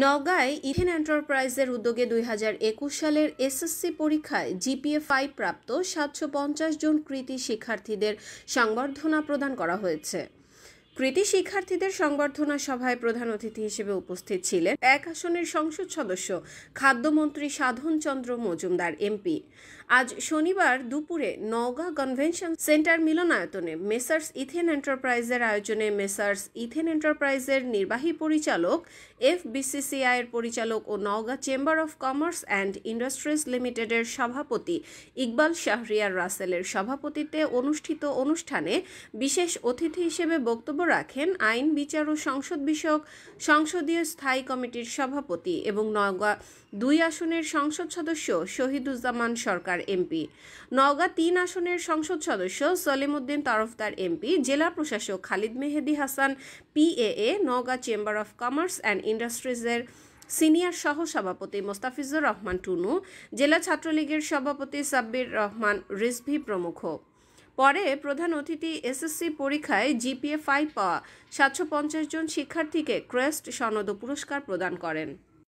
নওগাঁয় even এন্টারপ্রাইজের উদ্যোগে দুই সালের এসএসসি পরীক্ষায় জিপিএ ফাইভ প্রাপ্ত সাতশো জন কৃতি শিক্ষার্থীদের সংবর্ধনা প্রদান করা হয়েছে কৃতি শিক্ষার্থীদের সংবর্ধনা সভায় প্রধান অতিথি হিসেবে উপস্থিত ছিলেন এক আসনের সংসদ সদস্য খাদ্যমন্ত্রী সাধন চন্দ্র মজুমদার এমপি আজ শনিবার দুপুরে নওগাঁ কনভেনশন সেন্টার মিলনায়তনে মেসার্স ইথেন এন্টারপ্রাইজের আয়োজনে মেসার্স ইথেন এন্টারপ্রাইজের নির্বাহী পরিচালক এফ বিসিসিআই এর পরিচালক ও Naogaon chamber of commerce and industries লিমিটেডের সভাপতি ইকবাল শাহরিয়ার রাসেলের সভাপতিত্বে অনুষ্ঠিত অনুষ্ঠানে বিশেষ অতিথি হিসেবে বক্তব্য রাখেন আইন বিচার ও সংসদ বিষয়ক সংসদীয় স্থায়ী কমিটির সভাপতি এবং নওগাঁ দুই আসনের সংসদ সদস্য শহীদুজ্জামান সরকার এমপি নওগাঁ তিন আসনের সংসদ সদস্য সলিমুদ্দিন তরফদার এমপি জেলা প্রশাসক Khalid Mehedi Hasan PAA Naogaon chamber of commerce and ইন্ডাস্ট্রিজের সিনিয়র সহ সভাপতি মোস্তাফিজুর রহমান টুনু জেলা ছাত্রলীগের সভাপতি সাব্বির রহমান রিজভি প্রমুখ পরে প্রধান অতিথি এসএসসি পরীক্ষায় জিপিএ ফাইভ পাওয়া সাতশো জন শিক্ষার্থীকে ক্রেস্ট সনদ পুরস্কার প্রদান করেন